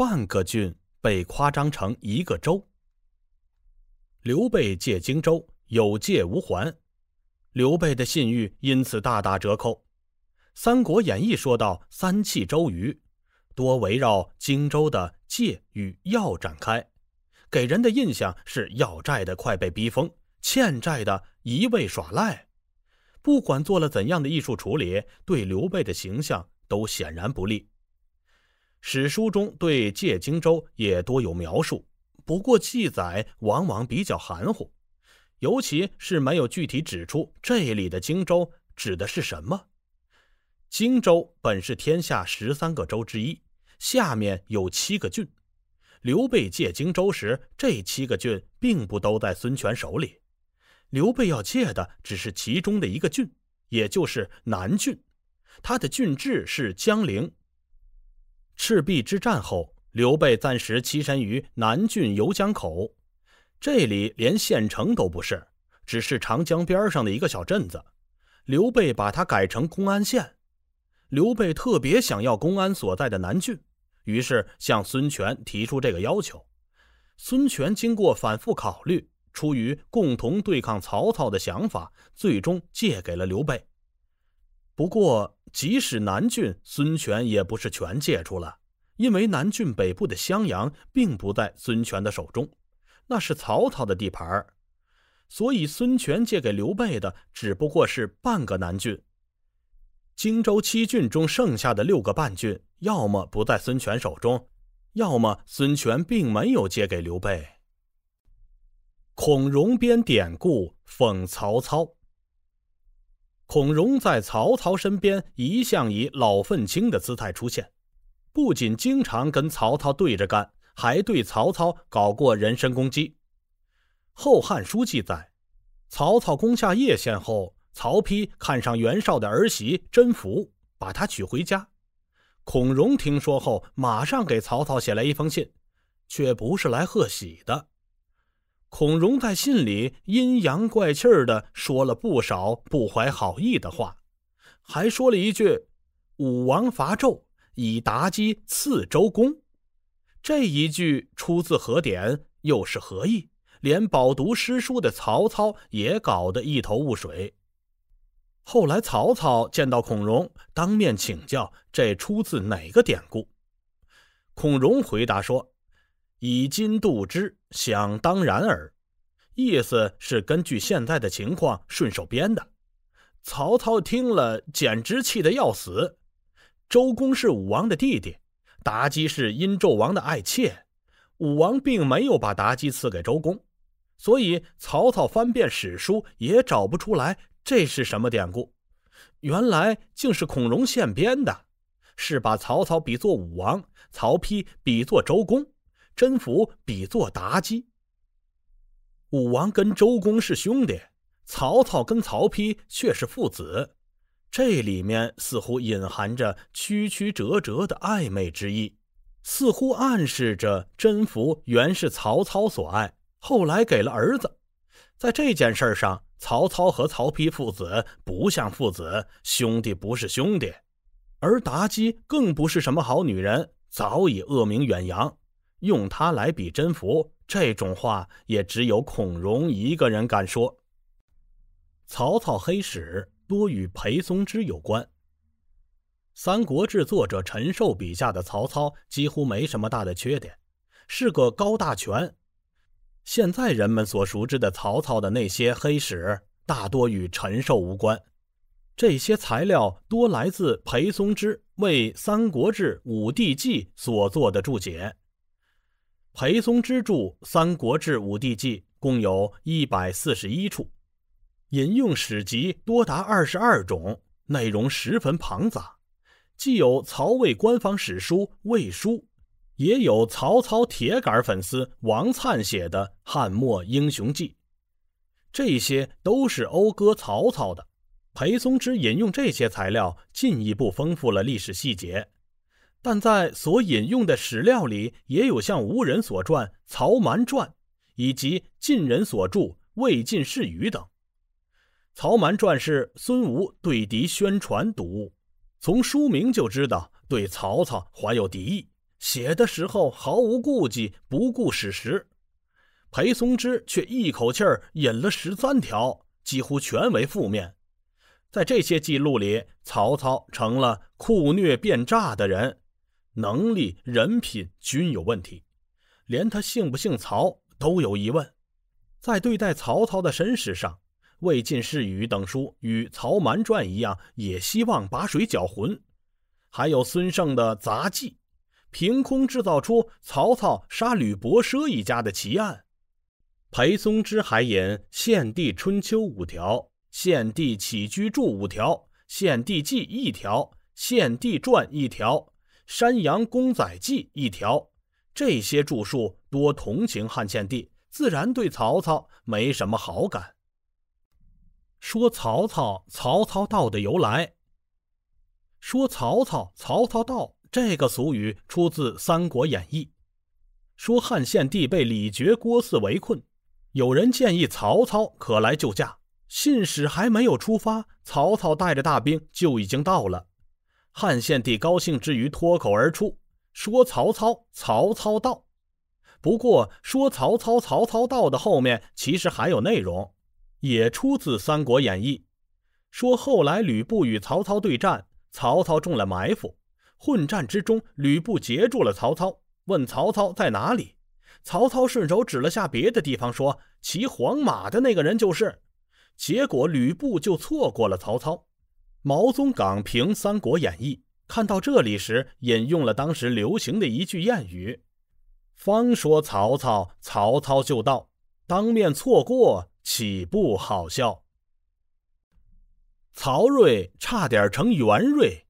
半个郡被夸张成一个州。刘备借荆州有借无还，刘备的信誉因此大打折扣。《三国演义》说到三气周瑜，多围绕荆州的借与要展开，给人的印象是要债的快被逼疯，欠债的一味耍赖。不管做了怎样的艺术处理，对刘备的形象都显然不利。史书中对借荆州也多有描述，不过记载往往比较含糊，尤其是没有具体指出这里的荆州指的是什么。荆州本是天下十三个州之一，下面有七个郡。刘备借荆州时，这七个郡并不都在孙权手里，刘备要借的只是其中的一个郡，也就是南郡，他的郡治是江陵。赤壁之战后，刘备暂时栖身于南郡游江口，这里连县城都不是，只是长江边上的一个小镇子。刘备把它改成公安县。刘备特别想要公安所在的南郡，于是向孙权提出这个要求。孙权经过反复考虑，出于共同对抗曹操的想法，最终借给了刘备。不过，即使南郡，孙权也不是全借出了，因为南郡北部的襄阳并不在孙权的手中，那是曹操的地盘儿，所以孙权借给刘备的只不过是半个南郡。荆州七郡中剩下的六个半郡，要么不在孙权手中，要么孙权并没有借给刘备。孔融编典故讽曹操。孔融在曹操身边一向以老愤青的姿态出现，不仅经常跟曹操对着干，还对曹操搞过人身攻击。《后汉书》记载，曹操攻下叶县后，曹丕看上袁绍的儿媳甄宓，把她娶回家。孔融听说后，马上给曹操写来一封信，却不是来贺喜的。孔融在信里阴阳怪气儿的说了不少不怀好意的话，还说了一句：“武王伐纣，以妲己赐周公。”这一句出自何典，又是何意？连饱读诗书的曹操也搞得一头雾水。后来曹操见到孔融，当面请教这出自哪个典故。孔融回答说：“以今度之。”想当然耳，意思是根据现在的情况顺手编的。曹操听了简直气得要死。周公是武王的弟弟，妲己是殷纣王的爱妾，武王并没有把妲己赐给周公，所以曹操翻遍史书也找不出来这是什么典故。原来竟是孔融现编的，是把曹操比作武王，曹丕比作周公。甄宓比作妲己，武王跟周公是兄弟，曹操跟曹丕却是父子，这里面似乎隐含着曲曲折折的暧昧之意，似乎暗示着甄宓原是曹操所爱，后来给了儿子。在这件事上，曹操和曹丕父子不像父子，兄弟不是兄弟，而妲己更不是什么好女人，早已恶名远扬。用它来比真佛，这种话也只有孔融一个人敢说。曹操黑史多与裴松之有关。《三国志》作者陈寿笔下的曹操几乎没什么大的缺点，是个高大全。现在人们所熟知的曹操的那些黑史，大多与陈寿无关。这些材料多来自裴松之为《三国志·武帝纪》所做的注解。裴松之著《三国志》五帝纪共有一百四十一处，引用史籍多达二十二种，内容十分庞杂，既有曹魏官方史书《魏书》，也有曹操铁杆粉丝王粲写的《汉末英雄记》，这些都是讴歌曹操的。裴松之引用这些材料，进一步丰富了历史细节。但在所引用的史料里，也有像吴人所传《曹瞒传》，以及晋人所著《魏晋事语》等。《曹瞒传》是孙吴对敌宣传读物，从书名就知道对曹操怀有敌意，写的时候毫无顾忌，不顾史实。裴松之却一口气引了十三条，几乎全为负面。在这些记录里，曹操成了酷虐变诈的人。能力、人品均有问题，连他姓不姓曹都有疑问。在对待曹操的身世上，《魏晋世语》等书与《曹瞒传》一样，也希望把水搅浑。还有孙胜的杂记，凭空制造出曹操杀吕伯奢一家的奇案。裴松之还引《献帝春秋》五条，《献帝起居注》五条，《献帝记》一条，《献帝传》一条。《山羊公仔记》一条，这些著述多同情汉献帝，自然对曹操没什么好感。说曹操，曹操到的由来。说曹操，曹操到这个俗语出自《三国演义》。说汉献帝被李傕、郭汜围困，有人建议曹操可来救驾，信使还没有出发，曹操带着大兵就已经到了。汉献帝高兴之余，脱口而出说：“曹操，曹操到。”不过，说“曹操，曹操到”的后面其实还有内容，也出自《三国演义》，说后来吕布与曹操对战，曹操中了埋伏，混战之中，吕布截住了曹操，问曹操在哪里，曹操顺手指了下别的地方，说：“骑黄马的那个人就是。”结果吕布就错过了曹操。毛宗岗评《三国演义》，看到这里时引用了当时流行的一句谚语：“方说曹操，曹操就到，当面错过，岂不好笑？”曹睿差点成元睿。《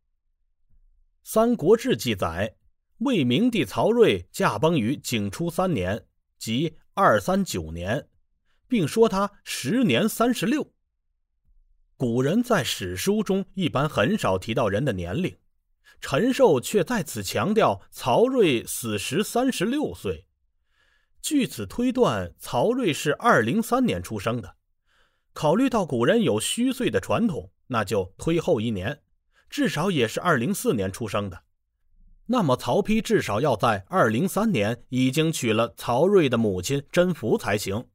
三国志》记载，魏明帝曹睿驾崩于景初三年，即二三九年，并说他时年三十六。古人在史书中一般很少提到人的年龄，陈寿却在此强调曹睿死时三十六岁。据此推断，曹睿是二零三年出生的。考虑到古人有虚岁的传统，那就推后一年，至少也是二零四年出生的。那么曹丕至少要在二零三年已经娶了曹睿的母亲甄宓才行。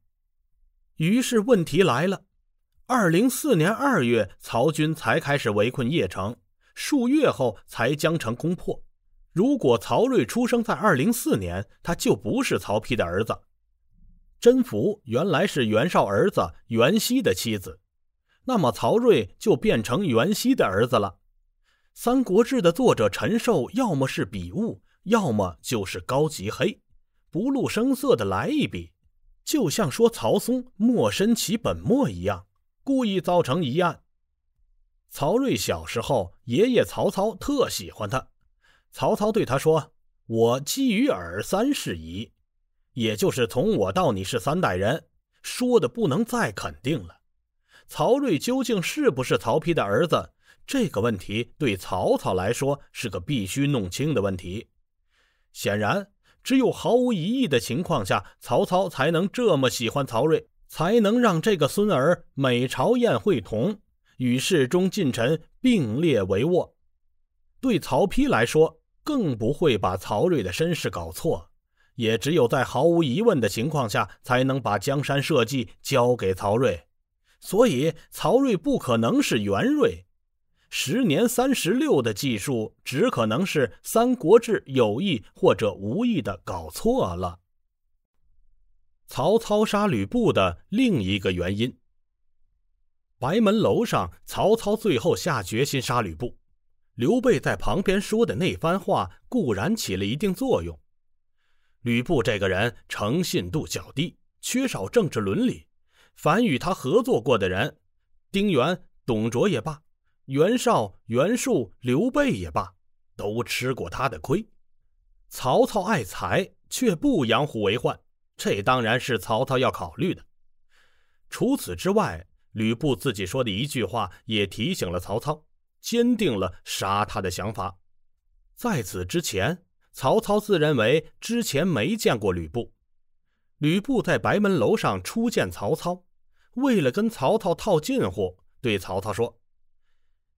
于是问题来了。二零四年二月，曹军才开始围困邺城，数月后才将城攻破。如果曹睿出生在二零四年，他就不是曹丕的儿子。甄宓原来是袁绍儿子袁熙的妻子，那么曹睿就变成袁熙的儿子了。《三国志》的作者陈寿，要么是笔误，要么就是高级黑，不露声色的来一笔，就像说曹松莫身其本末一样。故意造成疑案。曹睿小时候，爷爷曹操特喜欢他。曹操对他说：“我基于尔三世矣，也就是从我到你是三代人，说的不能再肯定了。”曹睿究竟是不是曹丕的儿子？这个问题对曹操来说是个必须弄清的问题。显然，只有毫无疑义的情况下，曹操才能这么喜欢曹睿。才能让这个孙儿美朝宴会同与世中近臣并列帷幄。对曹丕来说，更不会把曹睿的身世搞错。也只有在毫无疑问的情况下，才能把江山社稷交给曹睿。所以，曹睿不可能是元睿。时年三十六的技术，只可能是《三国志》有意或者无意的搞错了。曹操杀吕布的另一个原因。白门楼上，曹操最后下决心杀吕布。刘备在旁边说的那番话固然起了一定作用。吕布这个人诚信度较低，缺少政治伦理。凡与他合作过的人，丁原、董卓也罢，袁绍、袁术、刘备也罢，都吃过他的亏。曹操爱财，却不养虎为患。这当然是曹操要考虑的。除此之外，吕布自己说的一句话也提醒了曹操，坚定了杀他的想法。在此之前，曹操自认为之前没见过吕布。吕布在白门楼上初见曹操，为了跟曹操套近乎，对曹操说：“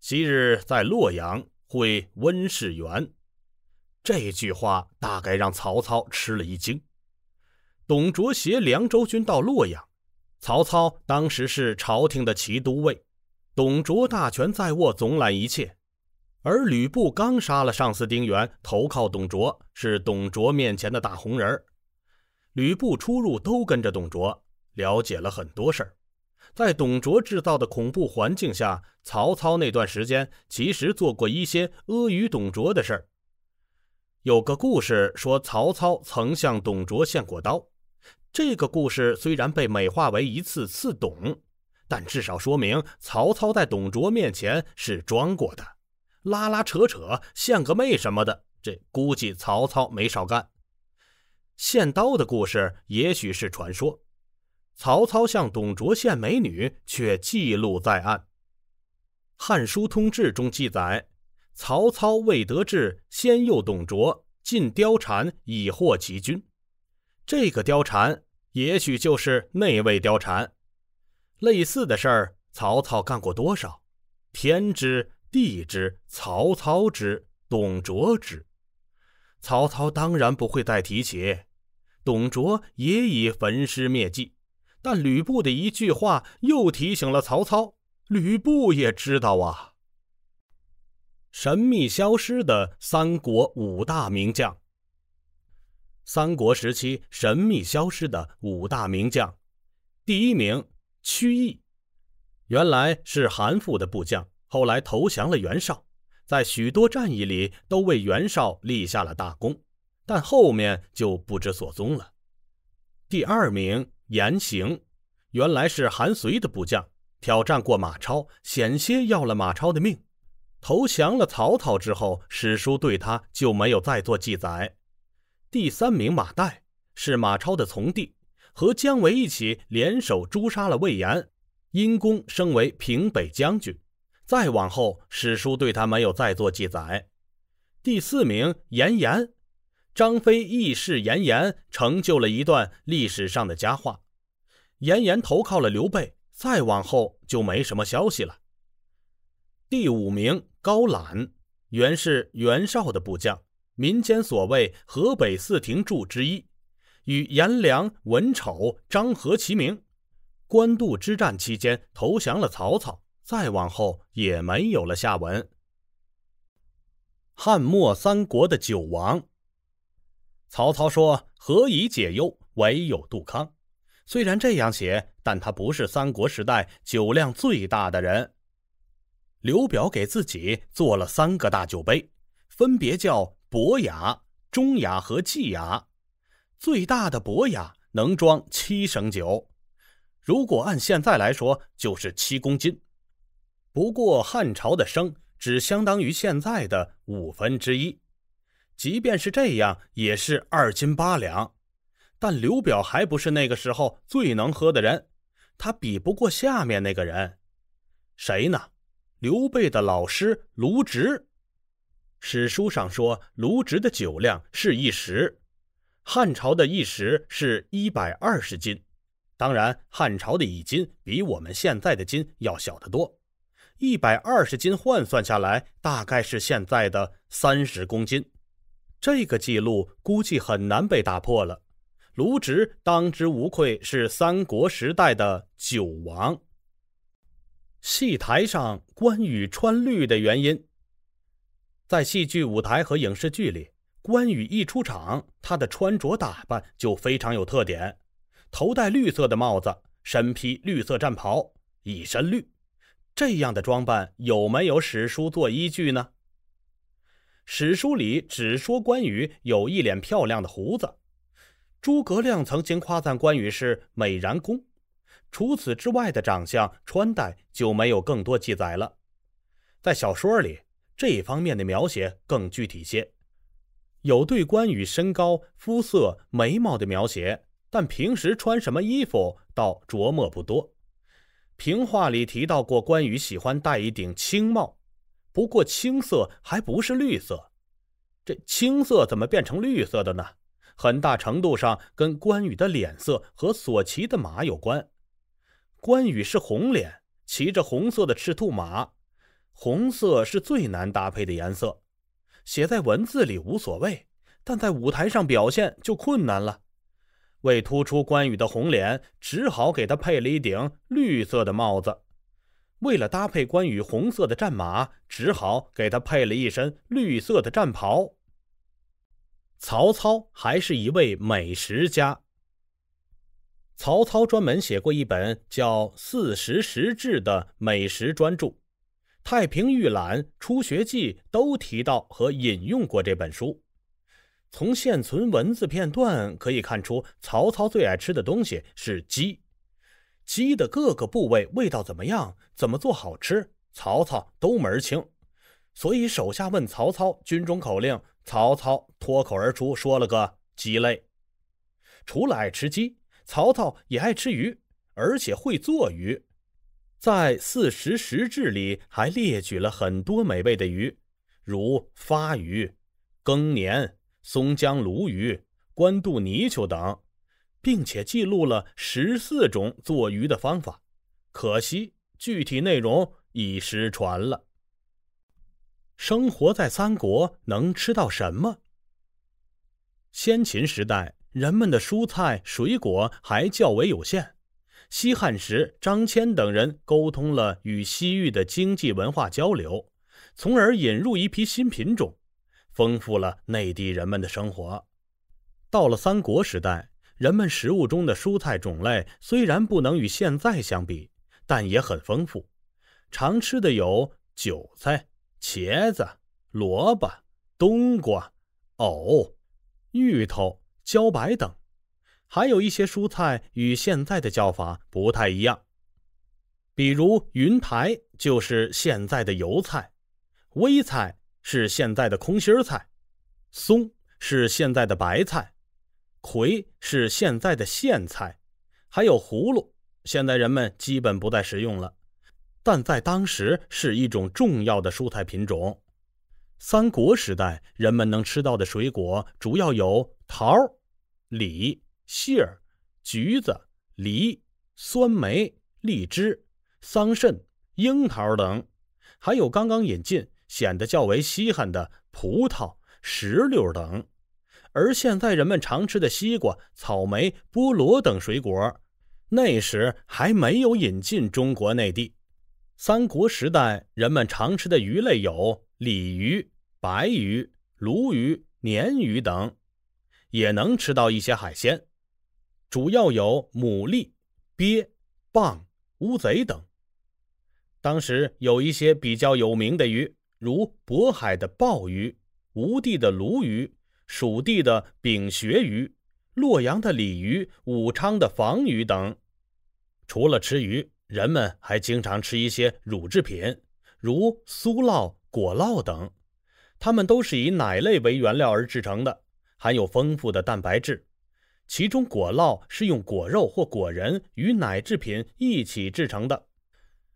昔日在洛阳会温氏元。”这句话大概让曹操吃了一惊。董卓携凉州军到洛阳，曹操当时是朝廷的骑都尉，董卓大权在握，总揽一切。而吕布刚杀了上司丁原，投靠董卓，是董卓面前的大红人儿。吕布出入都跟着董卓，了解了很多事儿。在董卓制造的恐怖环境下，曹操那段时间其实做过一些阿谀董卓的事儿。有个故事说，曹操曾向董卓献过刀。这个故事虽然被美化为一次刺董，但至少说明曹操在董卓面前是装过的，拉拉扯扯、献个媚什么的，这估计曹操没少干。献刀的故事也许是传说，曹操向董卓献美女却记录在案，《汉书通志》中记载，曹操未得志，先诱董卓，进貂蝉以获其君。这个貂蝉也许就是那位貂蝉，类似的事儿，曹操干过多少？天知地知曹操知董卓知。曹操当然不会再提起，董卓也已焚尸灭迹。但吕布的一句话又提醒了曹操。吕布也知道啊。神秘消失的三国五大名将。三国时期神秘消失的五大名将，第一名屈义，原来是韩馥的部将，后来投降了袁绍，在许多战役里都为袁绍立下了大功，但后面就不知所踪了。第二名严行，原来是韩遂的部将，挑战过马超，险些要了马超的命，投降了曹操之后，史书对他就没有再做记载。第三名马岱是马超的从弟，和姜维一起联手诛杀了魏延，因功升为平北将军。再往后，史书对他没有再做记载。第四名严颜，张飞义释严颜，成就了一段历史上的佳话。严颜投靠了刘备，再往后就没什么消息了。第五名高览，原是袁绍的部将。民间所谓“河北四庭柱”之一，与颜良、文丑、张合齐名。官渡之战期间投降了曹操，再往后也没有了下文。汉末三国的酒王。曹操说：“何以解忧，唯有杜康。”虽然这样写，但他不是三国时代酒量最大的人。刘表给自己做了三个大酒杯，分别叫。伯雅、中雅和季雅，最大的伯雅能装七升酒，如果按现在来说就是七公斤。不过汉朝的升只相当于现在的五分之一，即便是这样也是二斤八两。但刘表还不是那个时候最能喝的人，他比不过下面那个人，谁呢？刘备的老师卢植。史书上说，卢植的酒量是一石，汉朝的一石是一百二十斤。当然，汉朝的一斤比我们现在的斤要小得多。一百二十斤换算下来，大概是现在的三十公斤。这个记录估计很难被打破了。卢植当之无愧是三国时代的酒王。戏台上关羽穿绿的原因。在戏剧舞台和影视剧里，关羽一出场，他的穿着打扮就非常有特点：头戴绿色的帽子，身披绿色战袍，一身绿。这样的装扮有没有史书做依据呢？史书里只说关羽有一脸漂亮的胡子，诸葛亮曾经夸赞关羽是“美髯公”。除此之外的长相、穿戴就没有更多记载了。在小说里。这方面的描写更具体些，有对关羽身高、肤色、眉毛的描写，但平时穿什么衣服倒琢磨不多。平话里提到过关羽喜欢戴一顶青帽，不过青色还不是绿色，这青色怎么变成绿色的呢？很大程度上跟关羽的脸色和所骑的马有关。关羽是红脸，骑着红色的赤兔马。红色是最难搭配的颜色，写在文字里无所谓，但在舞台上表现就困难了。为突出关羽的红脸，只好给他配了一顶绿色的帽子；为了搭配关羽红色的战马，只好给他配了一身绿色的战袍。曹操还是一位美食家，曹操专门写过一本叫《四时食制》的美食专著。《太平御览》《初学记》都提到和引用过这本书。从现存文字片段可以看出，曹操最爱吃的东西是鸡。鸡的各个部位味道怎么样？怎么做好吃？曹操都门儿清。所以手下问曹操军中口令，曹操脱口而出说了个“鸡肋”。除了爱吃鸡，曹操也爱吃鱼，而且会做鱼。在《四时食制》里还列举了很多美味的鱼，如发鱼、羹年、松江鲈鱼、官渡泥鳅等，并且记录了十四种做鱼的方法。可惜具体内容已失传了。生活在三国能吃到什么？先秦时代人们的蔬菜水果还较为有限。西汉时，张骞等人沟通了与西域的经济文化交流，从而引入一批新品种，丰富了内地人们的生活。到了三国时代，人们食物中的蔬菜种类虽然不能与现在相比，但也很丰富。常吃的有韭菜、茄子、萝卜、冬瓜、藕、芋头、茭白等。还有一些蔬菜与现在的叫法不太一样，比如云台就是现在的油菜，微菜是现在的空心儿菜，松是现在的白菜，葵是现在的苋菜，还有葫芦，现在人们基本不再食用了，但在当时是一种重要的蔬菜品种。三国时代，人们能吃到的水果主要有桃、李。杏儿、橘子、梨、酸梅、荔枝、桑葚、樱桃等，还有刚刚引进、显得较为稀罕的葡萄、石榴等。而现在人们常吃的西瓜、草莓、菠萝等水果，那时还没有引进中国内地。三国时代，人们常吃的鱼类有鲤鱼、白鱼、鲈鱼、鲶鱼等，也能吃到一些海鲜。主要有牡蛎、鳖、蚌、乌贼等。当时有一些比较有名的鱼，如渤海的鲍鱼、吴地的鲈鱼、蜀地的丙穴鱼、洛阳的鲤鱼、武昌的房鱼等。除了吃鱼，人们还经常吃一些乳制品，如酥酪、果酪等。它们都是以奶类为原料而制成的，含有丰富的蛋白质。其中果酪是用果肉或果仁与奶制品一起制成的，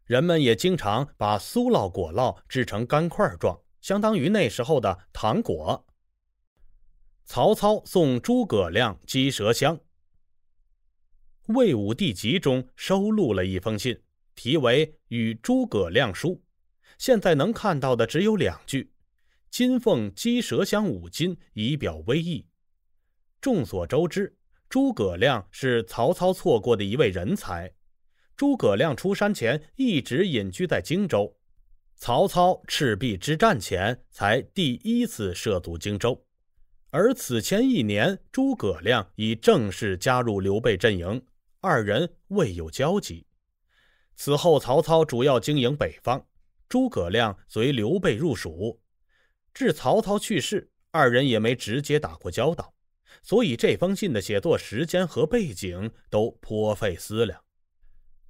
人们也经常把酥酪果酪制成干块状，相当于那时候的糖果。曹操送诸葛亮鸡舌香，《魏武帝集》中收录了一封信，题为《与诸葛亮书》，现在能看到的只有两句：“金凤鸡舌香五斤，以表威意。”众所周知。诸葛亮是曹操错过的一位人才。诸葛亮出山前一直隐居在荆州，曹操赤壁之战前才第一次涉足荆州，而此前一年，诸葛亮已正式加入刘备阵营，二人未有交集。此后，曹操主要经营北方，诸葛亮随刘备入蜀，至曹操去世，二人也没直接打过交道。所以，这封信的写作时间和背景都颇费思量。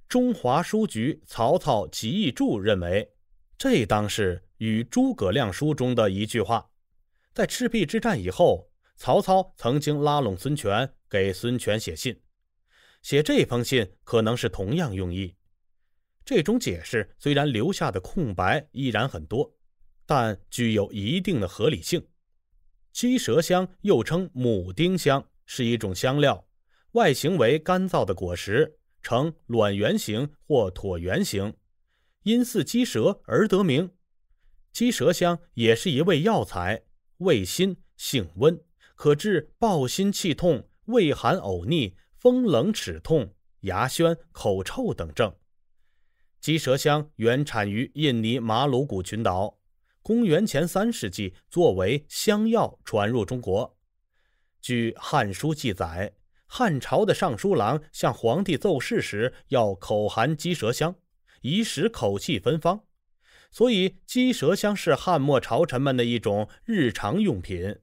中华书局曹操集译注认为，这当是与《诸葛亮书》中的一句话。在赤壁之战以后，曹操曾经拉拢孙权，给孙权写信，写这封信可能是同样用意。这种解释虽然留下的空白依然很多，但具有一定的合理性。鸡舌香又称母丁香，是一种香料，外形为干燥的果实，呈卵圆形或椭圆形，因似鸡舌而得名。鸡舌香也是一味药材，味辛，性温，可治暴心气痛、胃寒呕逆、风冷齿痛、牙宣、口臭等症。鸡舌香原产于印尼马鲁古群岛。公元前三世纪，作为香药传入中国。据《汉书》记载，汉朝的尚书郎向皇帝奏事时，要口含鸡舌香，以使口气芬芳。所以，鸡舌香是汉末朝臣们的一种日常用品。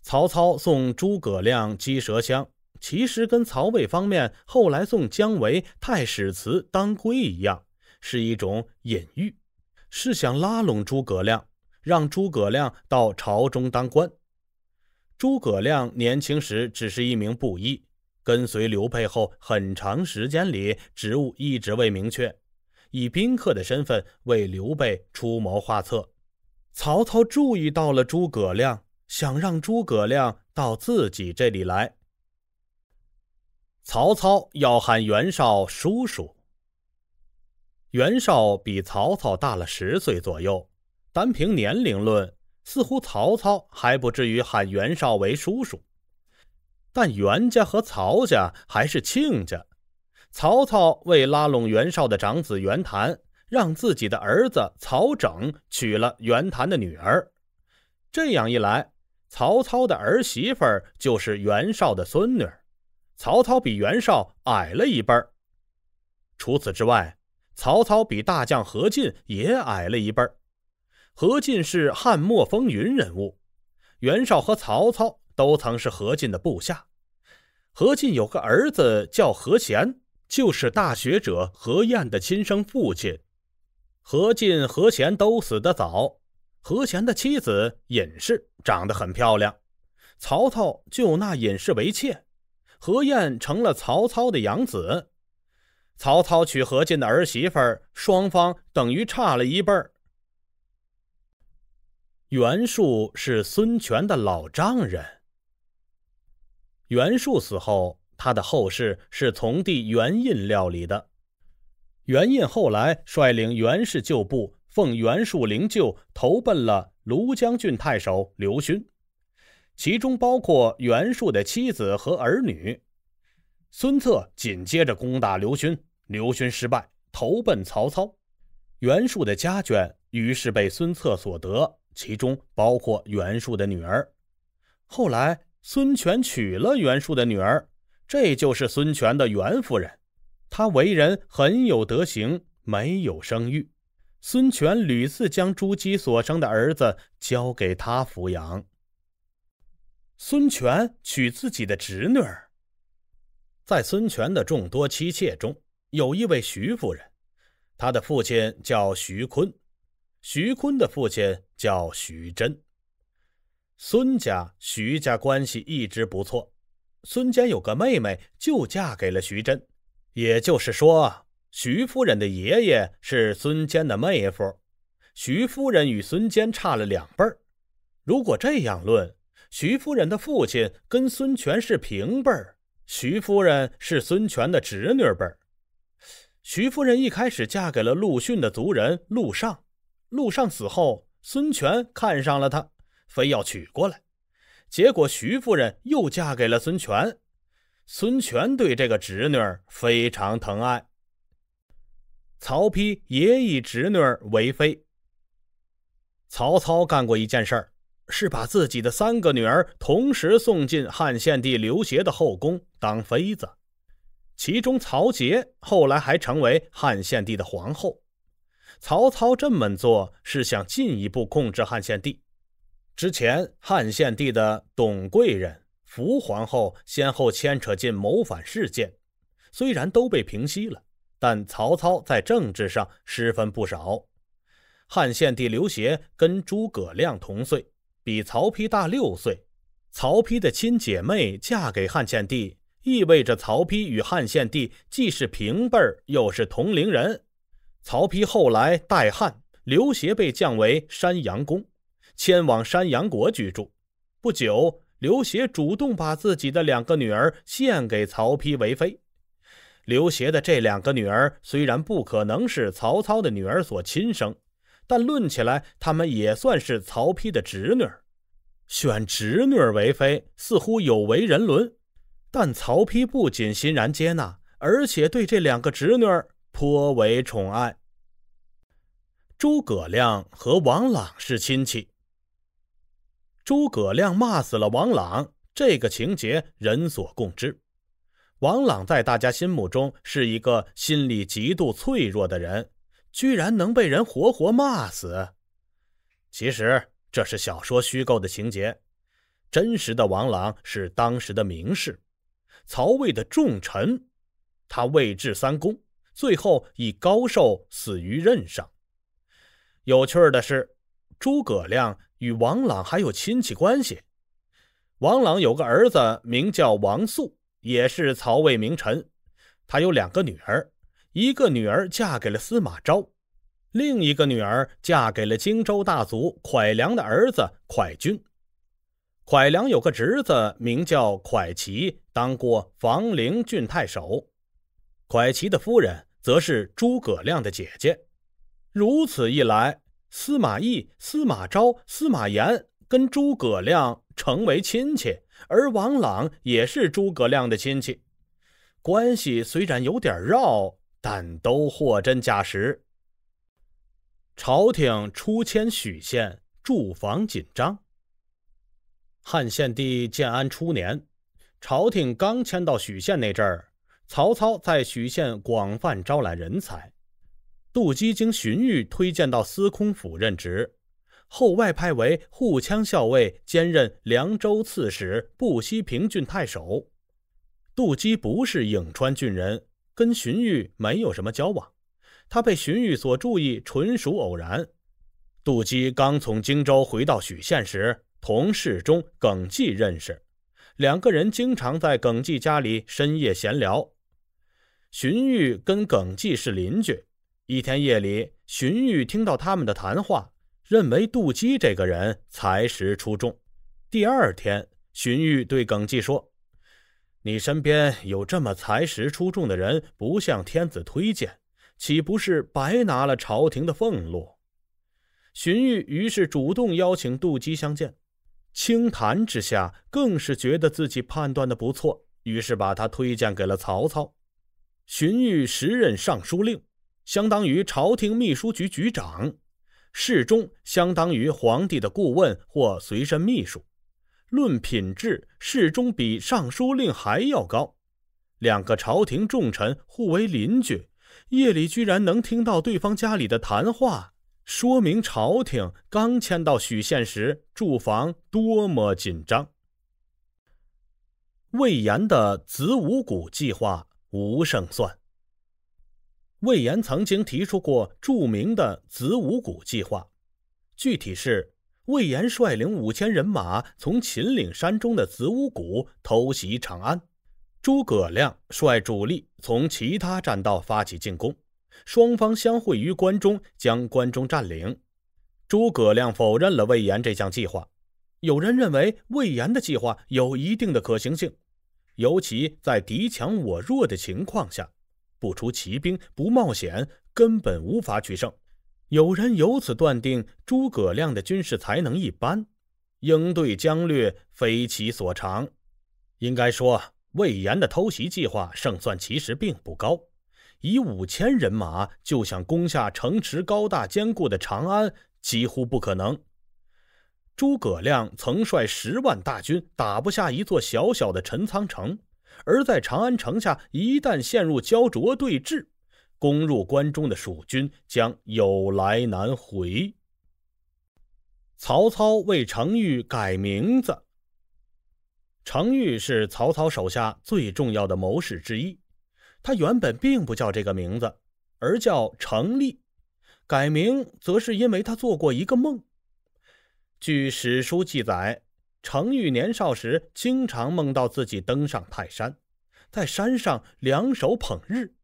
曹操送诸葛亮鸡舌香，其实跟曹魏方面后来送姜维太史慈当归一样，是一种隐喻。是想拉拢诸葛亮，让诸葛亮到朝中当官。诸葛亮年轻时只是一名布衣，跟随刘备后很长时间里，职务一直未明确，以宾客的身份为刘备出谋划策。曹操注意到了诸葛亮，想让诸葛亮到自己这里来。曹操要喊袁绍叔叔。袁绍比曹操大了十岁左右，单凭年龄论，似乎曹操还不至于喊袁绍为叔叔。但袁家和曹家还是亲家，曹操为拉拢袁绍的长子袁谭，让自己的儿子曹整娶了袁谭的女儿。这样一来，曹操的儿媳妇就是袁绍的孙女，曹操比袁绍矮了一辈儿。除此之外，曹操比大将何进也矮了一辈儿。何进是汉末风云人物，袁绍和曹操都曾是何进的部下。何进有个儿子叫何贤，就是大学者何晏的亲生父亲。何进、何贤都死得早。何贤的妻子尹氏长得很漂亮，曹操就纳尹氏为妾，何晏成了曹操的养子。曹操娶何进的儿媳妇儿，双方等于差了一辈儿。袁术是孙权的老丈人。袁术死后，他的后事是从弟袁印料理的。袁印后来率领袁氏旧部，奉袁术灵柩，投奔了庐江郡太守刘勋，其中包括袁术的妻子和儿女。孙策紧接着攻打刘勋，刘勋失败，投奔曹操。袁术的家眷于是被孙策所得，其中包括袁术的女儿。后来孙权娶了袁术的女儿，这就是孙权的袁夫人。她为人很有德行，没有生育。孙权屡次将朱姬所生的儿子交给他抚养。孙权娶自己的侄女儿。在孙权的众多妻妾中，有一位徐夫人，她的父亲叫徐坤，徐坤的父亲叫徐真。孙家徐家关系一直不错，孙坚有个妹妹就嫁给了徐真，也就是说，徐夫人的爷爷是孙坚的妹夫。徐夫人与孙坚差了两辈儿，如果这样论，徐夫人的父亲跟孙权是平辈儿。徐夫人是孙权的侄女儿。徐夫人一开始嫁给了陆逊的族人陆尚，陆尚死后，孙权看上了她，非要娶过来。结果徐夫人又嫁给了孙权。孙权对这个侄女儿非常疼爱。曹丕也以侄女儿为妃。曹操干过一件事儿。是把自己的三个女儿同时送进汉献帝刘协的后宫当妃子，其中曹节后来还成为汉献帝的皇后。曹操这么做是想进一步控制汉献帝。之前汉献帝的董贵人、福皇后先后牵扯进谋反事件，虽然都被平息了，但曹操在政治上失分不少。汉献帝刘协跟诸葛亮同岁。比曹丕大六岁，曹丕的亲姐妹嫁给汉献帝，意味着曹丕与汉献帝既是平辈儿，又是同龄人。曹丕后来代汉，刘协被降为山阳公，迁往山阳国居住。不久，刘协主动把自己的两个女儿献给曹丕为妃。刘协的这两个女儿虽然不可能是曹操的女儿所亲生。但论起来，他们也算是曹丕的侄女，选侄女为妃似乎有违人伦，但曹丕不仅欣然接纳，而且对这两个侄女颇为宠爱。诸葛亮和王朗是亲戚，诸葛亮骂死了王朗，这个情节人所共知。王朗在大家心目中是一个心理极度脆弱的人。居然能被人活活骂死？其实这是小说虚构的情节。真实的王朗是当时的名士，曹魏的重臣，他位至三公，最后以高寿死于任上。有趣的是，诸葛亮与王朗还有亲戚关系。王朗有个儿子名叫王肃，也是曹魏名臣。他有两个女儿。一个女儿嫁给了司马昭，另一个女儿嫁给了荆州大族蒯良的儿子蒯军。蒯良有个侄子名叫蒯祺，当过房陵郡太守。蒯祺的夫人则是诸葛亮的姐姐。如此一来，司马懿、司马昭、司马炎跟诸葛亮成为亲戚，而王朗也是诸葛亮的亲戚。关系虽然有点绕。但都货真价实。朝廷初迁许县，住房紧张。汉献帝建安初年，朝廷刚迁到许县那阵儿，曹操在许县广泛招揽人才。杜基经荀彧推荐到司空府任职，后外派为护羌校尉，兼任凉州刺史、不西平郡太守。杜基不是颍川郡人。跟荀彧没有什么交往，他被荀彧所注意纯属偶然。杜基刚从荆州回到许县时，同事中耿纪认识，两个人经常在耿纪家里深夜闲聊。荀彧跟耿纪是邻居，一天夜里，荀彧听到他们的谈话，认为杜基这个人才识出众。第二天，荀彧对耿纪说。你身边有这么才识出众的人，不向天子推荐，岂不是白拿了朝廷的俸禄？荀彧于是主动邀请杜畿相见，倾谈之下，更是觉得自己判断的不错，于是把他推荐给了曹操。荀彧时任尚书令，相当于朝廷秘书局局长，侍中相当于皇帝的顾问或随身秘书。论品质，侍中比尚书令还要高。两个朝廷重臣互为邻居，夜里居然能听到对方家里的谈话，说明朝廷刚迁到许县时住房多么紧张。魏延的子午谷计划无胜算。魏延曾经提出过著名的子午谷计划，具体是。魏延率领五千人马从秦岭山中的子午谷偷袭长安，诸葛亮率主力从其他战道发起进攻，双方相会于关中，将关中占领。诸葛亮否认了魏延这项计划。有人认为魏延的计划有一定的可行性，尤其在敌强我弱的情况下，不出奇兵，不冒险，根本无法取胜。有人由此断定，诸葛亮的军事才能一般，应对将略非其所长。应该说，魏延的偷袭计划胜算其实并不高，以五千人马就想攻下城池高大坚固的长安，几乎不可能。诸葛亮曾率十万大军打不下一座小小的陈仓城，而在长安城下一旦陷入焦灼对峙。攻入关中的蜀军将有来难回。曹操为程昱改名字。程昱是曹操手下最重要的谋士之一，他原本并不叫这个名字，而叫程立。改名则是因为他做过一个梦。据史书记载，程昱年少时经常梦到自己登上泰山，在山上两手捧日。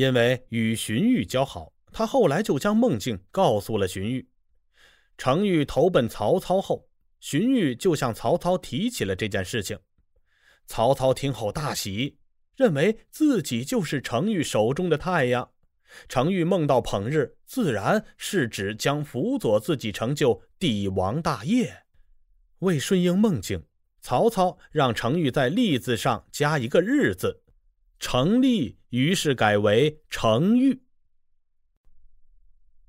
因为与荀彧交好，他后来就将梦境告诉了荀彧。程昱投奔曹操后，荀彧就向曹操提起了这件事情。曹操听后大喜，认为自己就是程昱手中的太阳。程昱梦到捧日，自然是指将辅佐自己成就帝王大业。为顺应梦境，曹操让程昱在“立”字上加一个“日”字，成立。于是改为程昱。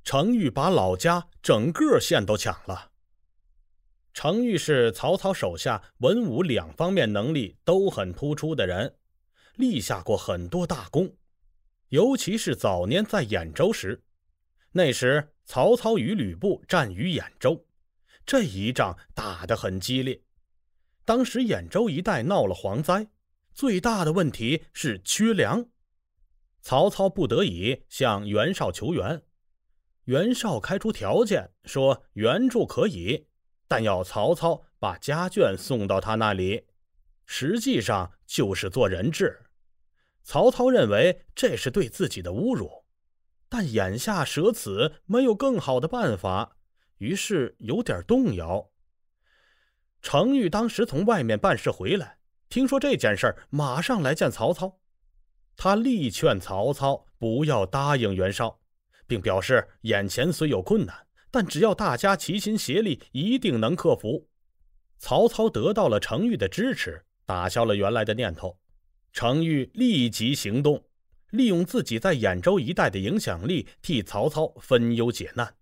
程昱把老家整个县都抢了。程昱是曹操手下文武两方面能力都很突出的人，立下过很多大功。尤其是早年在兖州时，那时曹操与吕布战于兖州，这一仗打得很激烈。当时兖州一带闹了蝗灾，最大的问题是缺粮。曹操不得已向袁绍求援，袁绍开出条件，说援助可以，但要曹操把家眷送到他那里，实际上就是做人质。曹操认为这是对自己的侮辱，但眼下舍此没有更好的办法，于是有点动摇。程昱当时从外面办事回来，听说这件事儿，马上来见曹操。他力劝曹操不要答应袁绍，并表示眼前虽有困难，但只要大家齐心协力，一定能克服。曹操得到了程昱的支持，打消了原来的念头。程昱立即行动，利用自己在兖州一带的影响力，替曹操分忧解难。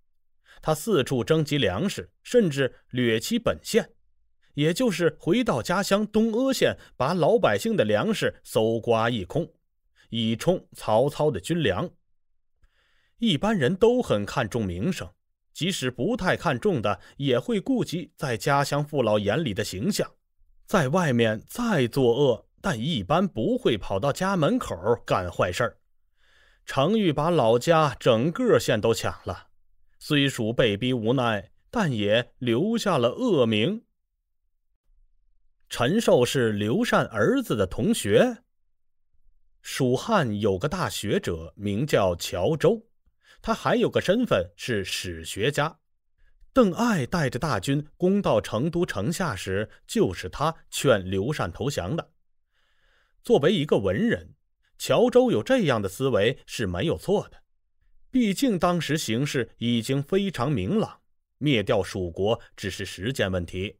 他四处征集粮食，甚至掠其本县，也就是回到家乡东阿县，把老百姓的粮食搜刮一空。以充曹操的军粮。一般人都很看重名声，即使不太看重的，也会顾及在家乡父老眼里的形象。在外面再作恶，但一般不会跑到家门口干坏事。常昱把老家整个县都抢了，虽属被逼无奈，但也留下了恶名。陈寿是刘禅儿子的同学。蜀汉有个大学者名叫乔周，他还有个身份是史学家。邓艾带着大军攻到成都城下时，就是他劝刘禅投降的。作为一个文人，乔周有这样的思维是没有错的。毕竟当时形势已经非常明朗，灭掉蜀国只是时间问题。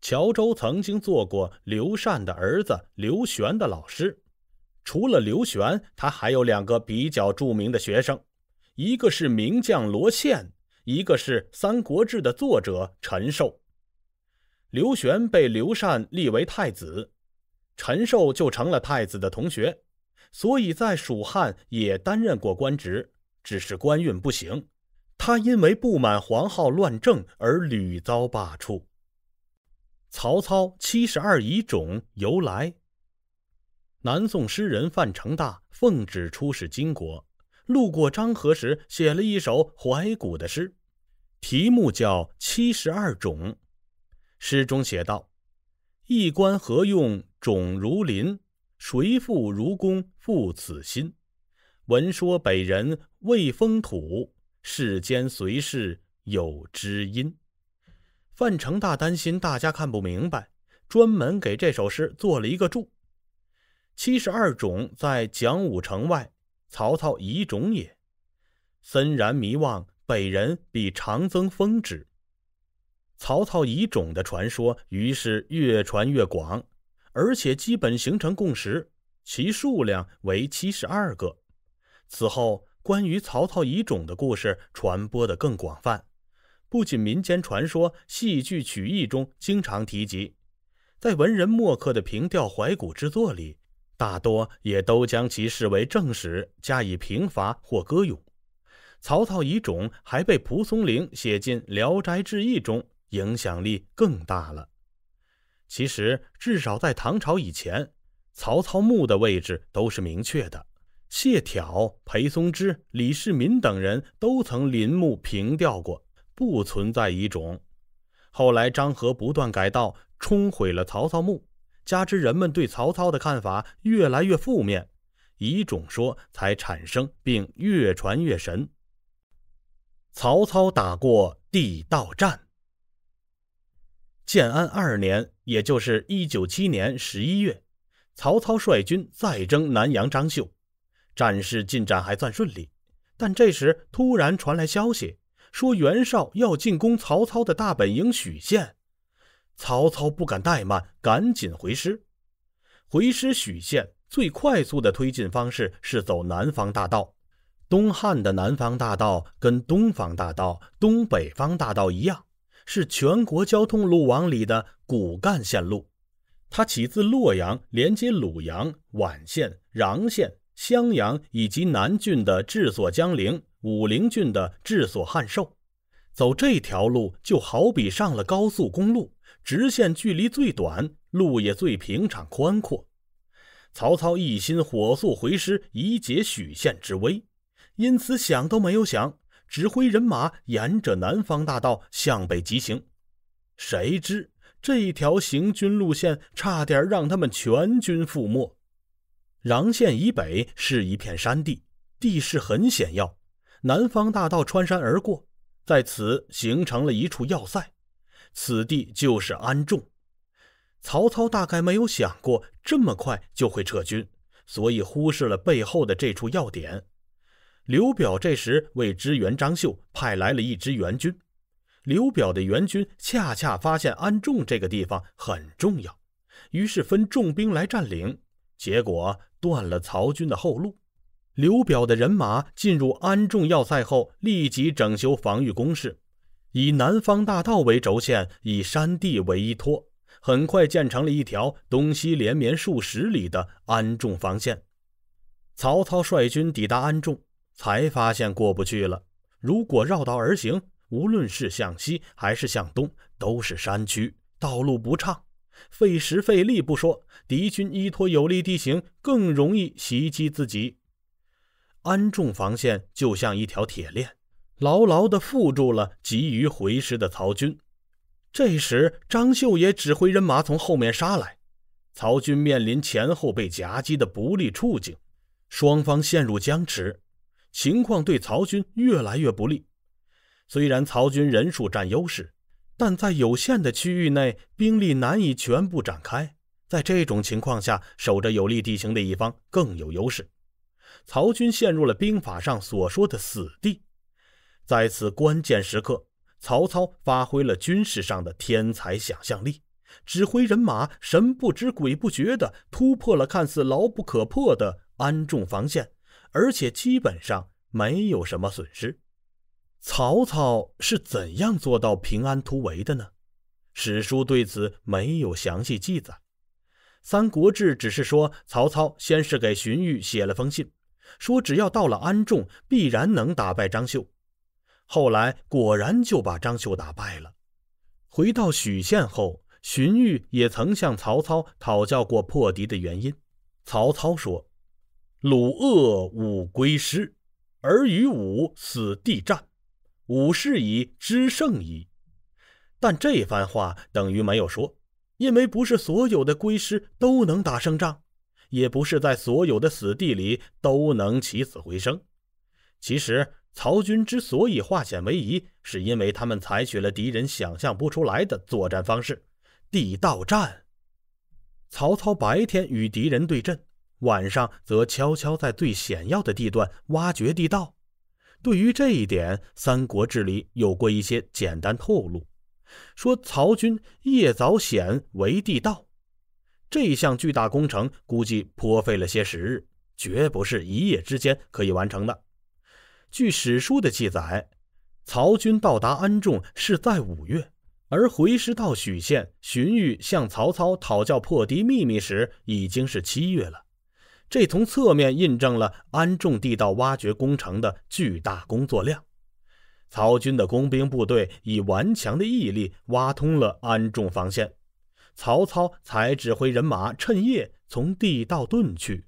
乔周曾经做过刘禅的儿子刘玄的老师。除了刘玄，他还有两个比较著名的学生，一个是名将罗宪，一个是《三国志》的作者陈寿。刘玄被刘禅立为太子，陈寿就成了太子的同学，所以在蜀汉也担任过官职，只是官运不行。他因为不满皇号乱政而屡遭罢黜。曹操七十二疑冢由来。南宋诗人范成大奉旨出使金国，路过漳河时写了一首怀古的诗，题目叫《七十二种》。诗中写道：“一官何用种如林，谁复如公复此心？闻说北人未封土，世间随事有知音。”范成大担心大家看不明白，专门给这首诗做了一个注。七十二种在蒋武城外，曹操遗种也。森然迷望，北人比常增风止。曹操遗种的传说于是越传越广，而且基本形成共识，其数量为七十二个。此后，关于曹操遗种的故事传播的更广泛，不仅民间传说、戏剧曲艺中经常提及，在文人墨客的凭吊怀古之作里。大多也都将其视为正史，加以评伐或歌咏。曹操遗种还被蒲松龄写进《聊斋志异》中，影响力更大了。其实，至少在唐朝以前，曹操墓的位置都是明确的。谢朓、裴松之、李世民等人都曾临墓凭吊过，不存在遗种。后来，张合不断改道，冲毁了曹操墓。加之人们对曹操的看法越来越负面，以种说才产生并越传越神。曹操打过地道战。建安二年，也就是一九七年十一月，曹操率军再征南阳张绣，战事进展还算顺利，但这时突然传来消息，说袁绍要进攻曹操的大本营许县。曹操不敢怠慢，赶紧回师。回师许县最快速的推进方式是走南方大道。东汉的南方大道跟东方大道、东北方大道一样，是全国交通路网里的骨干线路。它起自洛阳，连接鲁阳、宛县、穰县、襄阳以及南郡的治所江陵、武陵郡的治所汉寿。走这条路就好比上了高速公路。直线距离最短，路也最平坦宽阔。曹操一心火速回师，以解许县之危，因此想都没有想，指挥人马沿着南方大道向北急行。谁知这一条行军路线差点让他们全军覆没。穰县以北是一片山地，地势很险要，南方大道穿山而过，在此形成了一处要塞。此地就是安众，曹操大概没有想过这么快就会撤军，所以忽视了背后的这处要点。刘表这时为支援张绣，派来了一支援军。刘表的援军恰恰发现安众这个地方很重要，于是分重兵来占领，结果断了曹军的后路。刘表的人马进入安众要塞后，立即整修防御工事。以南方大道为轴线，以山地为依托，很快建成了一条东西连绵数十里的安众防线。曹操率军抵达安众，才发现过不去了。如果绕道而行，无论是向西还是向东，都是山区，道路不畅，费时费力不说，敌军依托有利地形，更容易袭击自己。安众防线就像一条铁链。牢牢地缚住了急于回师的曹军。这时，张秀也指挥人马从后面杀来，曹军面临前后被夹击的不利处境，双方陷入僵持，情况对曹军越来越不利。虽然曹军人数占优势，但在有限的区域内，兵力难以全部展开。在这种情况下，守着有利地形的一方更有优势。曹军陷入了兵法上所说的死地。在此关键时刻，曹操发挥了军事上的天才想象力，指挥人马神不知鬼不觉地突破了看似牢不可破的安众防线，而且基本上没有什么损失。曹操是怎样做到平安突围的呢？史书对此没有详细记载，《三国志》只是说曹操先是给荀彧写了封信，说只要到了安众，必然能打败张绣。后来果然就把张绣打败了。回到许县后，荀彧也曾向曹操讨教过破敌的原因。曹操说：“鲁鄂武归师，而与武死地战，武是以知胜矣。”但这番话等于没有说，因为不是所有的归师都能打胜仗，也不是在所有的死地里都能起死回生。其实。曹军之所以化险为夷，是因为他们采取了敌人想象不出来的作战方式——地道战。曹操白天与敌人对阵，晚上则悄悄在最险要的地段挖掘地道。对于这一点，《三国志》里有过一些简单透露，说曹军夜凿险为地道。这项巨大工程估计颇费了些时日，绝不是一夜之间可以完成的。据史书的记载，曹军到达安仲是在五月，而回师到许县，荀彧向曹操讨教破敌秘密时已经是七月了。这从侧面印证了安重地道挖掘工程的巨大工作量。曹军的工兵部队以顽强的毅力挖通了安重防线，曹操才指挥人马趁夜从地道遁去。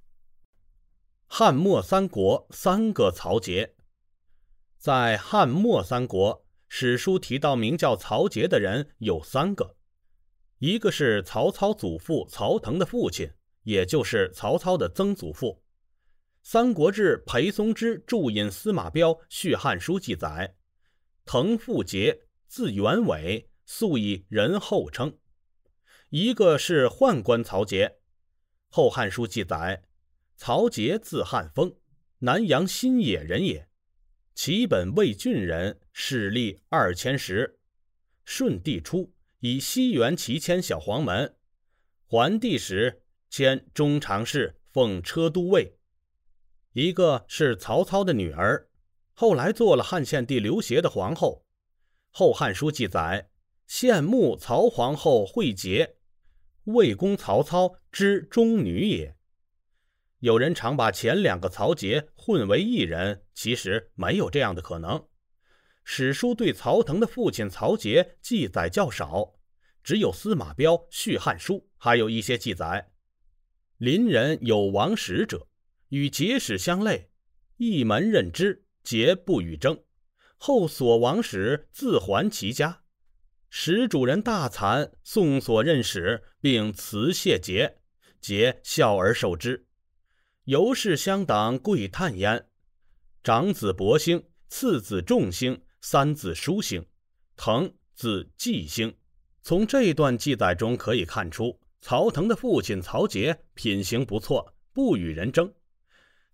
汉末三国，三个曹节在汉末三国，史书提到名叫曹杰的人有三个，一个是曹操祖父曹腾的父亲，也就是曹操的曾祖父。《三国志》裴松之注引司马彪续汉书记载：“腾父节，字元伟，素以仁厚称。”一个是宦官曹杰，《后汉书记载》：“曹杰字汉风，南阳新野人也。”其本魏郡人，仕历二千石。顺帝初，以西园齐迁小黄门。桓帝时，迁中常侍，奉车都尉。一个是曹操的女儿，后来做了汉献帝刘协的皇后。《后汉书》记载：“献穆曹皇后惠洁，魏公曹操之中女也。”有人常把前两个曹节混为一人，其实没有这样的可能。史书对曹腾的父亲曹节记载较少，只有司马彪《续汉书》还有一些记载。邻人有王史者，与节史相类，一门任之，节不与争。后所亡史自还其家，史主人大惭，宋所任史，并辞谢节，节笑而受之。尤氏乡党贵叹焉，长子伯兴，次子仲兴，三子叔兴，腾子季兴。从这段记载中可以看出，曹腾的父亲曹节品行不错，不与人争。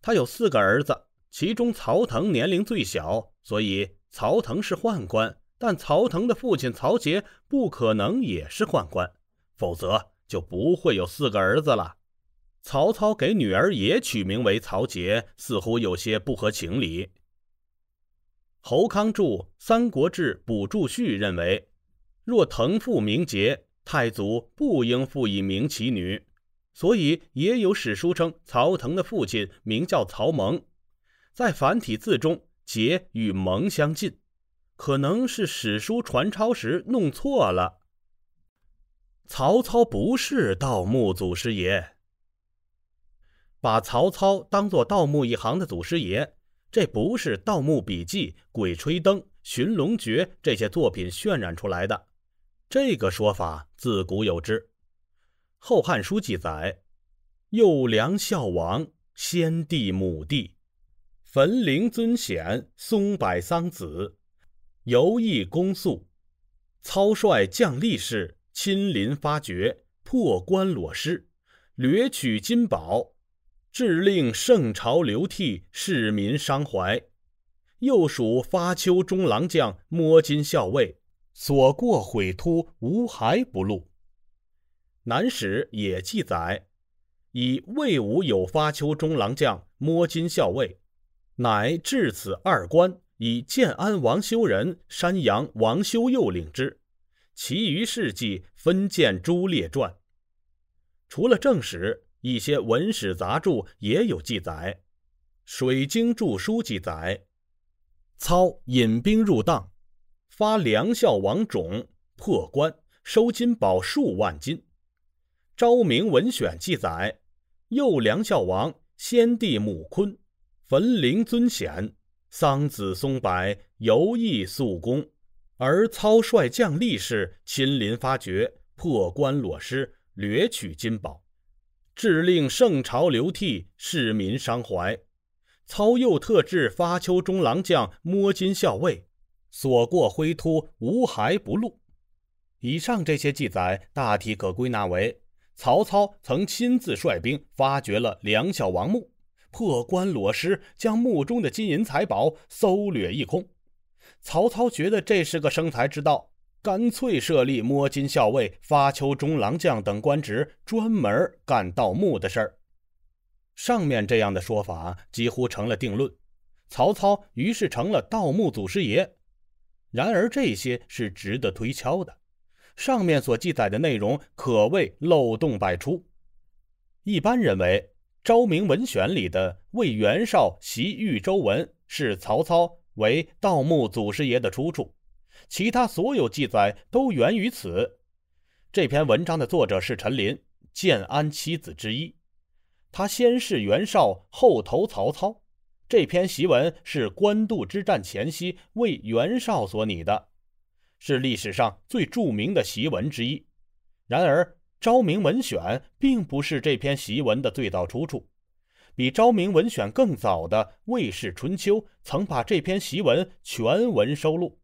他有四个儿子，其中曹腾年龄最小，所以曹腾是宦官。但曹腾的父亲曹节不可能也是宦官，否则就不会有四个儿子了。曹操给女儿也取名为曹节，似乎有些不合情理。侯康著《三国志》补注序认为，若腾父名节，太祖不应复以名其女。所以也有史书称曹腾的父亲名叫曹蒙，在繁体字中“节”与“蒙”相近，可能是史书传抄时弄错了。曹操不是盗墓祖师爷。把曹操当做盗墓一行的祖师爷，这不是《盗墓笔记》《鬼吹灯》《寻龙诀》这些作品渲染出来的。这个说法自古有之，《后汉书》记载：“幼梁孝王先帝母帝，坟陵尊显，松柏桑梓，游艺公肃，操率将吏士，亲临发掘，破棺裸尸，掠取金宝。”致令圣朝流涕，士民伤怀。又属发丘中郎将摸金校尉，所过毁突无骸不露。南史也记载，以魏武有发丘中郎将摸金校尉，乃至此二官，以建安王修仁、山阳王修佑领之。其余事迹分见诸列传。除了正史。一些文史杂著也有记载，《水经注》书记载，操引兵入荡，发梁孝王冢，破关，收金宝数万金，《昭明文选》记载，又梁孝王先帝母坤，坟陵尊显，桑梓松柏，游邑肃恭，而操率将吏士，亲临发掘，破关裸尸，掠取金宝。致令圣朝流涕，市民伤怀。操又特制发丘中郎将、摸金校尉，所过灰突无骸不露。以上这些记载，大体可归纳为：曹操曾亲自率兵发掘了梁孝王墓，破棺裸尸，将墓中的金银财宝搜掠一空。曹操觉得这是个生财之道。干脆设立摸金校尉、发丘中郎将等官职，专门干盗墓的事儿。上面这样的说法几乎成了定论，曹操于是成了盗墓祖师爷。然而这些是值得推敲的，上面所记载的内容可谓漏洞百出。一般认为，《昭明文选》里的《为袁绍袭豫州文》是曹操为盗墓祖师爷的出处。其他所有记载都源于此。这篇文章的作者是陈琳，建安七子之一。他先是袁绍，后投曹操。这篇檄文是官渡之战前夕为袁绍所拟的，是历史上最著名的檄文之一。然而，《昭明文选》并不是这篇檄文的最早出处。比《昭明文选》更早的《魏氏春秋》曾把这篇檄文全文收录。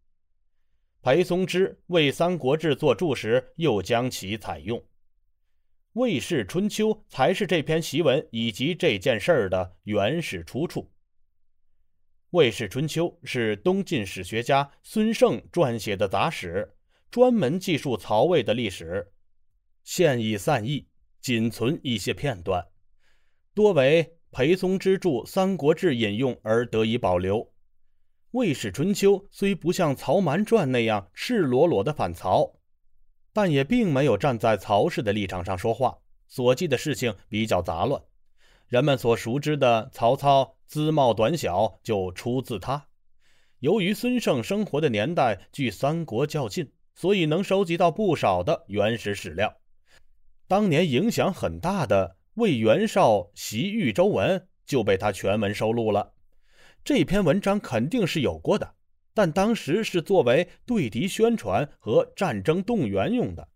裴松之为《三国志》作注时，又将其采用，《魏氏春秋》才是这篇檄文以及这件事的原始出处。《魏氏春秋》是东晋史学家孙盛撰写的杂史，专门记述曹魏的历史，现已散佚，仅存一些片段，多为裴松之著《三国志》引用而得以保留。《魏史春秋》虽不像《曹瞒传》那样赤裸裸的反曹，但也并没有站在曹氏的立场上说话，所记的事情比较杂乱。人们所熟知的曹操姿貌短小就出自他。由于孙胜生活的年代距三国较近，所以能收集到不少的原始史料。当年影响很大的《魏元绍袭豫州文》就被他全文收录了。这篇文章肯定是有过的，但当时是作为对敌宣传和战争动员用的，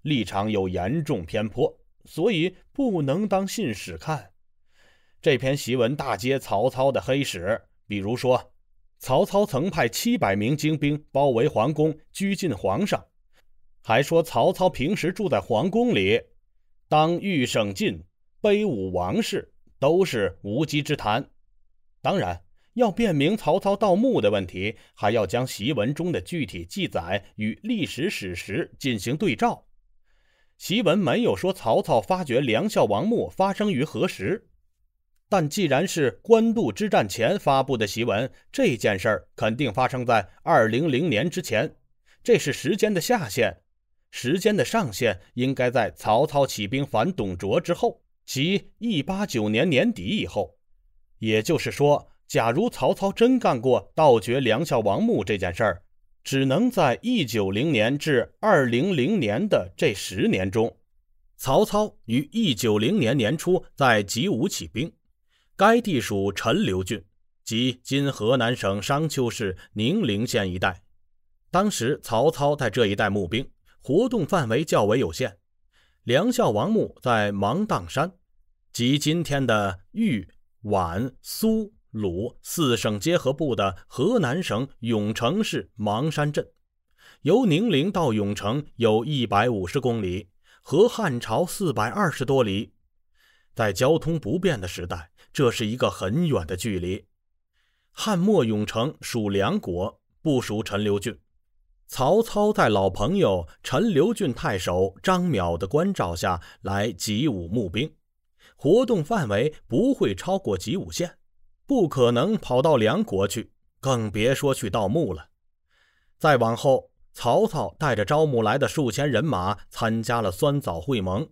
立场有严重偏颇，所以不能当信史看。这篇檄文大揭曹操的黑史，比如说，曹操曾派七百名精兵包围皇宫，拘禁皇上，还说曹操平时住在皇宫里，当御省禁，卑侮王室，都是无稽之谈。当然。要辨明曹操盗墓的问题，还要将檄文中的具体记载与历史史实进行对照。檄文没有说曹操发掘梁孝王墓发生于何时，但既然是官渡之战前发布的檄文，这件事儿肯定发生在二零零年之前，这是时间的下限。时间的上限应该在曹操起兵反董卓之后，即一八九年年底以后，也就是说。假如曹操真干过盗掘梁孝王墓这件事儿，只能在一九零年至二零零年的这十年中。曹操于一九零年年初在吉武起兵，该地属陈留郡，即今河南省商丘市宁陵县一带。当时曹操在这一带募兵，活动范围较为有限。梁孝王墓在芒砀山，即今天的豫皖苏。鲁四省结合部的河南省永城市邙山镇，由宁陵到永城有一百五十公里，和汉朝四百二十多里。在交通不便的时代，这是一个很远的距离。汉末永城属梁国，不属陈留郡。曹操在老朋友陈留郡太守张邈的关照下，来集武募兵，活动范围不会超过集武县。不可能跑到梁国去，更别说去盗墓了。再往后，曹操带着招募来的数千人马参加了酸枣会盟，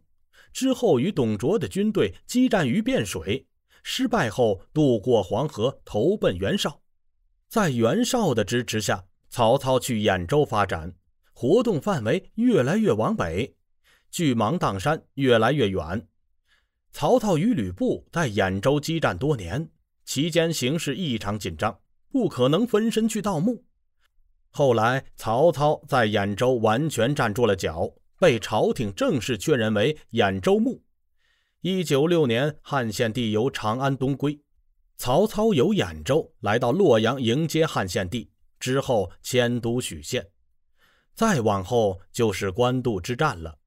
之后与董卓的军队激战于汴水，失败后渡过黄河投奔袁绍。在袁绍的支持下，曹操去兖州发展，活动范围越来越往北，距芒砀山越来越远。曹操与吕布在兖州激战多年。期间形势异常紧张，不可能分身去盗墓。后来曹操在兖州完全站住了脚，被朝廷正式确认为兖州牧。一九六年，汉献帝由长安东归，曹操由兖州来到洛阳迎接汉献帝，之后迁都许县。再往后就是官渡之战了。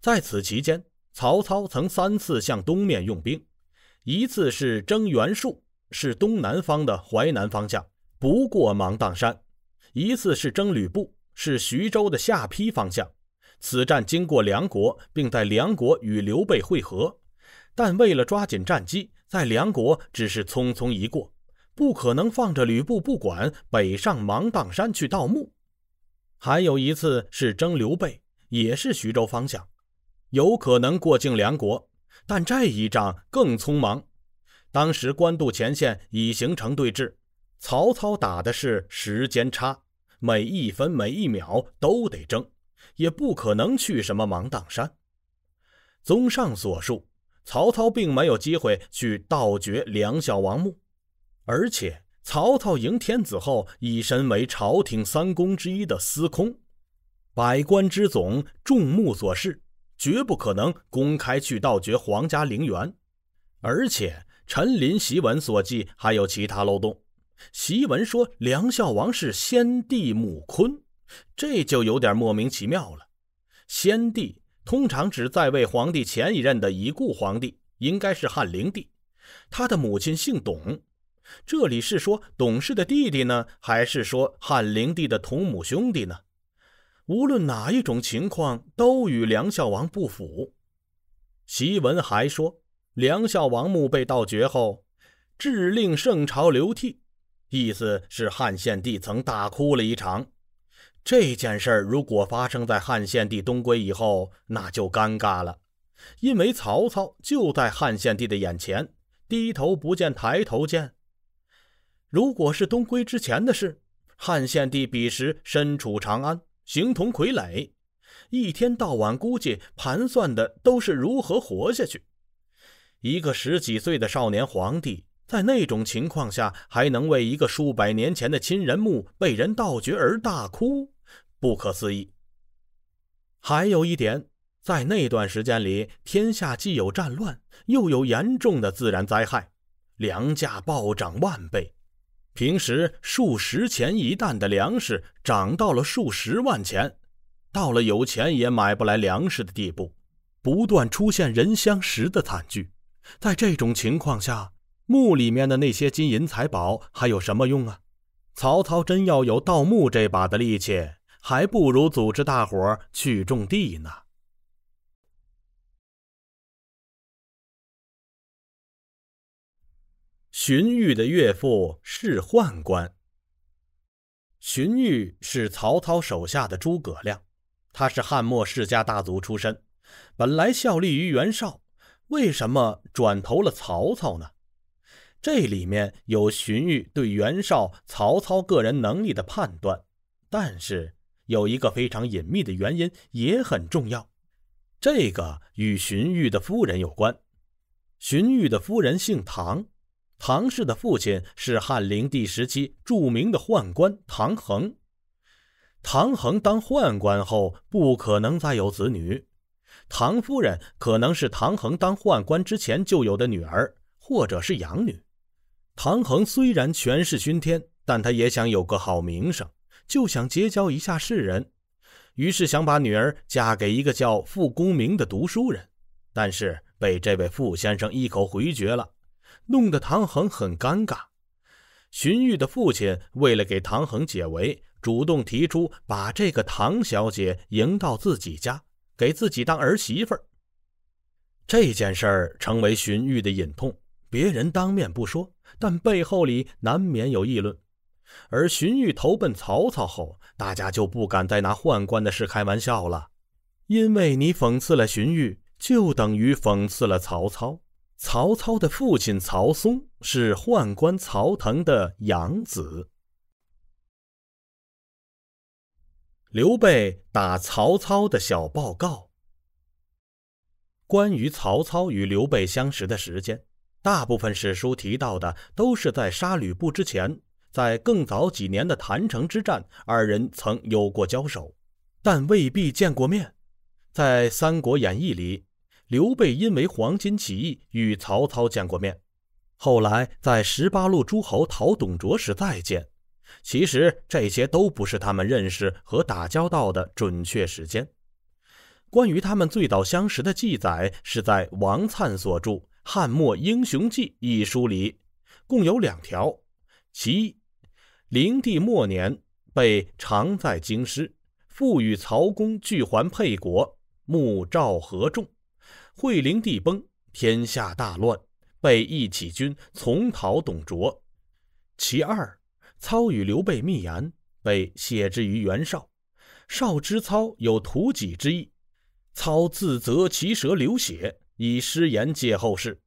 在此期间，曹操曾三次向东面用兵，一次是征袁术。是东南方的淮南方向，不过芒砀山；一次是征吕布，是徐州的下邳方向，此战经过梁国，并在梁国与刘备会合，但为了抓紧战机，在梁国只是匆匆一过，不可能放着吕布不管，北上芒砀山去盗墓。还有一次是征刘备，也是徐州方向，有可能过境梁国，但这一仗更匆忙。当时官渡前线已形成对峙，曹操打的是时间差，每一分每一秒都得争，也不可能去什么芒砀山。综上所述，曹操并没有机会去盗掘梁孝王墓，而且曹操迎天子后已身为朝廷三公之一的司空，百官之总，众目所视，绝不可能公开去盗掘皇家陵园，而且。陈林檄文所记还有其他漏洞。檄文说梁孝王是先帝母坤，这就有点莫名其妙了。先帝通常指在位皇帝前一任的已故皇帝，应该是汉灵帝，他的母亲姓董。这里是说董氏的弟弟呢，还是说汉灵帝的同母兄弟呢？无论哪一种情况，都与梁孝王不符。檄文还说。梁孝王墓被盗掘后，致令圣朝流涕，意思是汉献帝曾大哭了一场。这件事儿如果发生在汉献帝东归以后，那就尴尬了，因为曹操就在汉献帝的眼前，低头不见抬头见。如果是东归之前的事，汉献帝彼时身处长安，形同傀儡，一天到晚估计盘算的都是如何活下去。一个十几岁的少年皇帝，在那种情况下，还能为一个数百年前的亲人墓被人盗掘而大哭，不可思议。还有一点，在那段时间里，天下既有战乱，又有严重的自然灾害，粮价暴涨万倍，平时数十钱一担的粮食，涨到了数十万钱，到了有钱也买不来粮食的地步，不断出现人相食的惨剧。在这种情况下，墓里面的那些金银财宝还有什么用啊？曹操真要有盗墓这把的力气，还不如组织大伙儿去种地呢。荀彧的岳父是宦官。荀彧是曹操手下的诸葛亮，他是汉末世家大族出身，本来效力于袁绍。为什么转投了曹操呢？这里面有荀彧对袁绍、曹操个人能力的判断，但是有一个非常隐秘的原因也很重要，这个与荀彧的夫人有关。荀彧的夫人姓唐，唐氏的父亲是汉灵帝时期著名的宦官唐衡。唐衡当宦官后，不可能再有子女。唐夫人可能是唐恒当宦官之前就有的女儿，或者是养女。唐恒虽然权势熏天，但他也想有个好名声，就想结交一下世人，于是想把女儿嫁给一个叫傅公明的读书人。但是被这位傅先生一口回绝了，弄得唐恒很尴尬。荀彧的父亲为了给唐恒解围，主动提出把这个唐小姐迎到自己家。给自己当儿媳妇儿，这件事儿成为荀彧的隐痛。别人当面不说，但背后里难免有议论。而荀彧投奔曹操后，大家就不敢再拿宦官的事开玩笑了，因为你讽刺了荀彧，就等于讽刺了曹操。曹操的父亲曹嵩是宦官曹腾的养子。刘备打曹操的小报告。关于曹操与刘备相识的时间，大部分史书提到的都是在杀吕布之前，在更早几年的郯城之战，二人曾有过交手，但未必见过面。在《三国演义》里，刘备因为黄巾起义与曹操见过面，后来在十八路诸侯讨董卓时再见。其实这些都不是他们认识和打交道的准确时间。关于他们最早相识的记载，是在王粲所著《汉末英雄记》一书里，共有两条。其一，灵帝末年，被常在京师，父与曹公俱还沛国，母赵合众，惠灵帝崩，天下大乱，被义起军从讨董卓。其二。操与刘备密言，被谢之于袁绍。绍知操有图己之意，操自责其舌流血，以失言诫后事。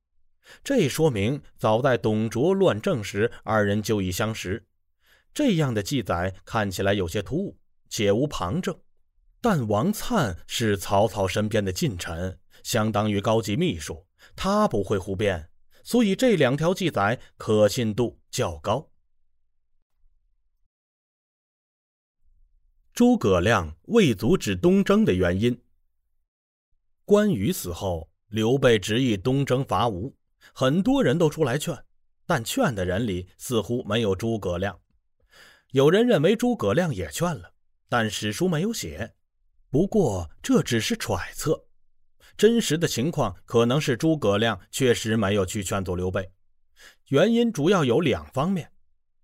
这说明早在董卓乱政时，二人就已相识。这样的记载看起来有些突兀，且无旁证。但王粲是曹操身边的近臣，相当于高级秘书，他不会胡编，所以这两条记载可信度较高。诸葛亮未阻止东征的原因。关羽死后，刘备执意东征伐吴，很多人都出来劝，但劝的人里似乎没有诸葛亮。有人认为诸葛亮也劝了，但史书没有写。不过这只是揣测，真实的情况可能是诸葛亮确实没有去劝阻刘备。原因主要有两方面，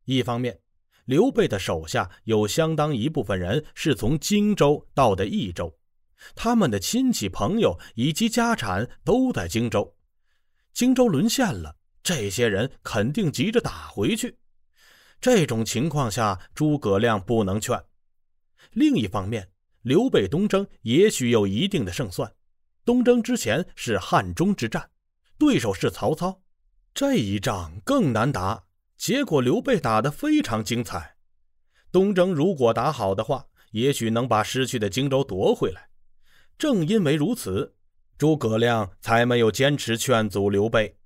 一方面。刘备的手下有相当一部分人是从荆州到的益州，他们的亲戚朋友以及家产都在荆州。荆州沦陷了，这些人肯定急着打回去。这种情况下，诸葛亮不能劝。另一方面，刘备东征也许有一定的胜算。东征之前是汉中之战，对手是曹操，这一仗更难打。结果刘备打的非常精彩，东征如果打好的话，也许能把失去的荆州夺回来。正因为如此，诸葛亮才没有坚持劝阻刘备。